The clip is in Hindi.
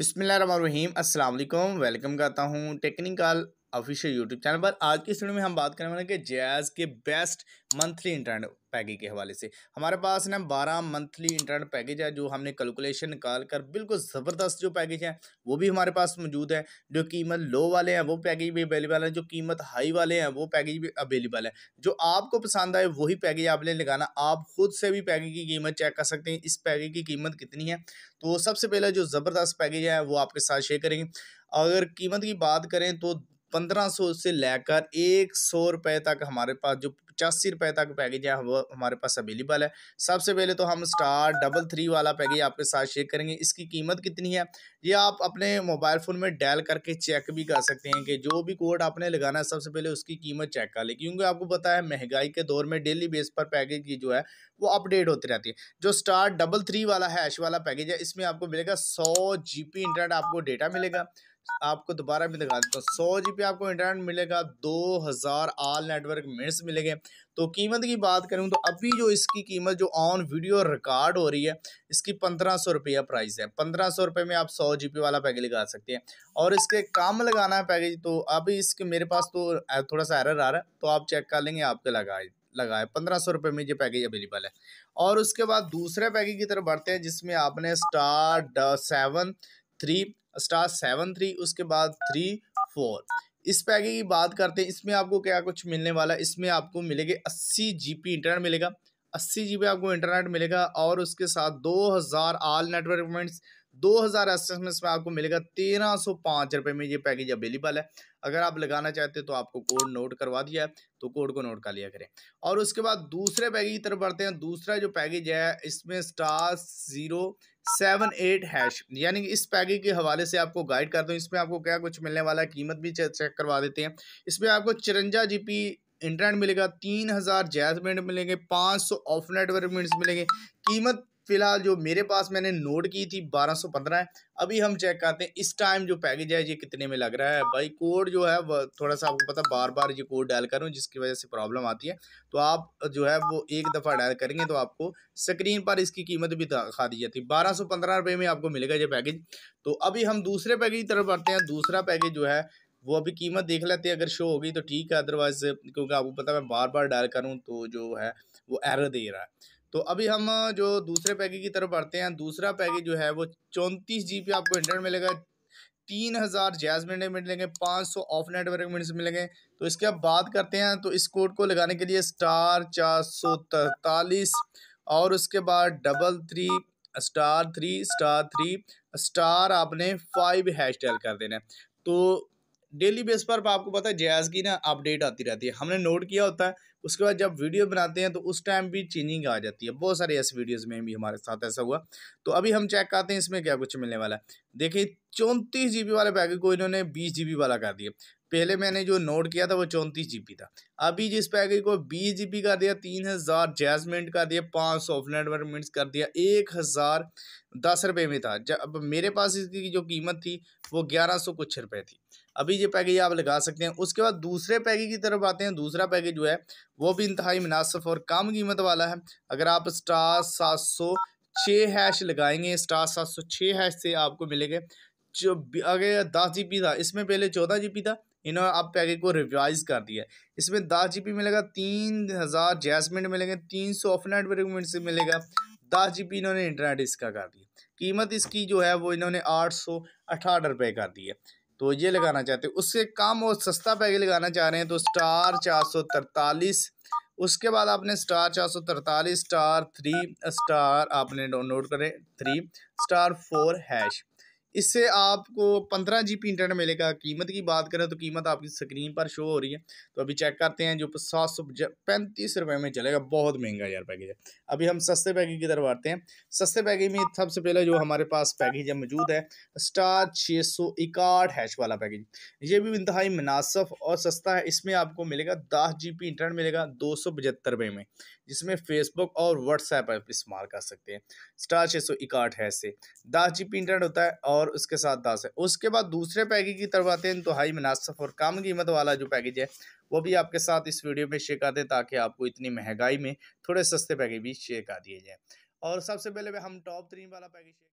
बिसमीम अल्लाम वेलकम करता हूँ टेक्निकल ऑफिशियल यूट्यूब चैनल पर आज की स्टूडियो में हम बात करने वाले कि जैज़ के बेस्ट मंथली इंटरनेट पैकेज के हवाले से हमारे पास ना बारह मंथली इंटरनेट पैकेज है जो हमने कैलकुलेशन निकाल कर बिल्कुल ज़बरदस्त जो पैकेज है वो भी हमारे पास मौजूद है जो कीमत लो वाले हैं वो पैकेज भी अवेलेबल है जो कीमत हाई वाले हैं वो पैकेज भी अवेलेबल है जो आपको पसंद आए वही पैकेज आपने लगाना आप खुद से भी पैकेज की कीमत चेक कर सकते हैं इस पैकेज की कीमत कितनी है तो सबसे पहले जो ज़बरदस्त पैकेज है वो आपके साथ शेयर करेंगे अगर कीमत की बात करें तो पंद्रह सौ से लेकर एक सौ रुपये तक हमारे पास जो पचासी रुपये तक पैकेज है वो हमारे पास अवेलेबल है सबसे पहले तो हम स्टार डबल थ्री वाला पैकेज आपके साथ शेयर करेंगे इसकी कीमत कितनी है ये आप अपने मोबाइल फ़ोन में डायल करके चेक भी कर सकते हैं कि जो भी कोड आपने लगाना है सबसे पहले उसकी कीमत चेक कर ले क्योंकि आपको पता है महंगाई के दौर में डेली बेस पर पैकेज की जो है वो अपडेट होती रहती है जो स्टार डबल थ्री वाला हैश वाला पैकेज है इसमें आपको मिलेगा सौ जी इंटरनेट आपको डेटा मिलेगा आपको दोबारा भी दिखा देता हूँ सौ जी आपको इंटरनेट मिलेगा दो हज़ार आल नेटवर्क मिनट्स मिलेंगे तो कीमत की बात करूँ तो अभी जो इसकी कीमत जो ऑन वीडियो रिकॉर्ड हो रही है इसकी पंद्रह सौ रुपया प्राइस है पंद्रह सौ रुपये में आप सौ जी वाला पैकेज लगा सकते हैं और इसके काम लगाना है पैकेज तो अभी इसके मेरे पास तो थोड़ा सा एरर आ रहा है तो आप चेक कर लेंगे आपके लगाए लगा है पंद्रह सौ रुपये में ये पैकेज अवेलेबल है और उसके बाद दूसरे पैकेज की तरफ बढ़ते हैं जिसमें आपने star seven three star seven three उसके बाद थ्री फोर इस पैकेज की बात करते हैं इसमें आपको क्या कुछ मिलने वाला है इसमें आपको मिलेगी अस्सी जी इंटरनेट मिलेगा अस्सी जी आपको इंटरनेट मिलेगा और उसके साथ दो हज़ार आल नेटवर्क पॉइंट्स दो हज़ार एस एम एस में आपको मिलेगा तेरह सौ पाँच रुपये में ये पैकेज अवेलेबल है अगर आप लगाना चाहते हो तो आपको कोड नोट करवा दिया है तो कोड को नोट कर लिया करें और उसके बाद दूसरे पैकेज की तरफ बढ़ते हैं दूसरा जो पैकेज है इसमें star zero seven eight hash यानी कि इस पैकेज के हवाले से आपको गाइड करता हूँ इसमें आपको क्या कुछ मिलने वाला है कीमत भी चेक करवा देते हैं इसमें आपको चिरंजा जी पी इंटरनेट मिलेगा तीन हज़ार जैज मिनट मिलेंगे पाँच सौ ऑफ नेटवर्क मिनट्स मिलेंगे कीमत फ़िलहाल जो मेरे पास मैंने नोट की थी बारह सौ पंद्रह है अभी हम चेक करते हैं इस टाइम जो पैकेज है ये कितने में लग रहा है भाई कोड जो है वह थोड़ा सा आपको पता बार बार ये कोड डायल करूँ जिसकी वजह से प्रॉब्लम आती है तो आप जो है वो एक दफ़ा डायल करेंगे तो आपको स्क्रीन पर इसकी कीमत भी दिखा दी जाती है बारह सौ पंद्रह रुपये में आपको मिलेगा ये पैकेज तो अभी हम दूसरे पैकेज की तरफ बढ़ते हैं दूसरा पैकेज जो है वो अभी कीमत देख लेते हैं अगर शो होगी तो ठीक है अदरवाइज़ क्योंकि आपको पता मैं बार बार डायल करूँ तो जो है वो एरर दे रहा है तो अभी हम जो दूसरे पैकेज की तरफ बढ़ते हैं दूसरा पैकेज जो है वो चौंतीस जी आपको इंटरनेट मिलेगा तीन हज़ार जैज मिनट मिलेंगे पाँच सौ ऑफ नेटवर्क मिनट्स मिलेंगे तो इसके अब बात करते हैं तो इस कोड को लगाने के लिए स्टार चार सौ तैतालीस और उसके बाद double three star three star three star आपने फाइव हैश टैल कर देना है तो डेली बेस पर आपको पता है जैज़ की ना अपडेट आती रहती है हमने नोट किया होता है उसके बाद जब वीडियो बनाते हैं तो उस टाइम भी चेंजिंग आ जाती है बहुत सारे ऐसे वीडियोज़ में भी हमारे साथ ऐसा हुआ तो अभी हम चेक करते हैं इसमें क्या कुछ मिलने वाला है देखिए चौंतीस जी वाले पैकेज को इन्होंने बीस जी वाला कर दिया पहले मैंने जो नोट किया था वो चौंतीस जी था अभी जिस पैकेज को बीस जी का दिया तीन हज़ार जैज मिनट का दिया पाँच सौ फ्लैटवर्क मिनट्स कर दिया एक हज़ार दस रुपये में था जब मेरे पास इसकी जो कीमत थी वो ग्यारह सौ कुछ रुपये थी अभी ये पैकेज आप लगा सकते हैं उसके बाद दूसरे पैकेज की तरफ आते हैं दूसरा पैकेज जो है वो भी इंतहाई मुनासिब और कम कीमत वाला है अगर आप स्टार सात सौ छः हैश लगाएंगे स्टार सात सौ छः हैश से आपको मिलेगा जो अगर दस जी बी था इसमें पहले चौदह जी बी था इन्होंने आप पैकेज को रिवाइज कर दिया इसमें दस जी बी मिलेगा तीन हज़ार जैसमेंट मिलेंगे तीन सौ ऑफ रिकमेंट से मिलेगा दस जी बी इन्होंने इंटरनेट इसका कर दिया कीमत इसकी जो है वो इन्होंने आठ सौ अठारह रुपये कर दी है तो ये लगाना चाहते हैं उससे कम और सस्ता पैकेज लगाना चाह रहे हैं तो स्टार चार सौ तरतालीस उसके बाद आपने स्टार चार सौ तरतालीस स्टार थ्री स्टार आपने नोट करें थ्री स्टार फोर हैश इससे आपको पंद्रह जी बी इंटरनेट मिलेगा कीमत की बात करें तो कीमत आपकी स्क्रीन पर शो हो रही है तो अभी चेक करते हैं जो सात सौ पैंतीस रुपये में चलेगा बहुत महंगा यार पैकेज है अभी हम सस्ते पैकेज की तरफ आते हैं सस्ते पैकेज में सबसे पहले जो हमारे पास पैकेज है मौजूद है स्टार छः सौ इकाहठ हैश वाला पैकेज ये भी इंतहाई मुनासब और सस्ता है इसमें आपको मिलेगा दस जी बी इंटरनेट मिलेगा दो सौ पचहत्तर रुपये में जिसमें फेसबुक और व्हाट्सएप आप इस्तेमाल कर सकते हैं स्टार छः सौ इकाहठ हैश से दस जी बी इंटरनेट होता है और और उसके साथ दस है उसके बाद दूसरे पैकेज की तरफ आते हैं इंतहाई हाई और कम कीमत वाला जो पैकेज है वो भी आपके साथ इस वीडियो में शेयर कर दें ताकि आपको इतनी महंगाई में थोड़े सस्ते पैकेज भी शेयर कर दिए जाएँ और सबसे पहले हम टॉप थ्री वाला पैकेज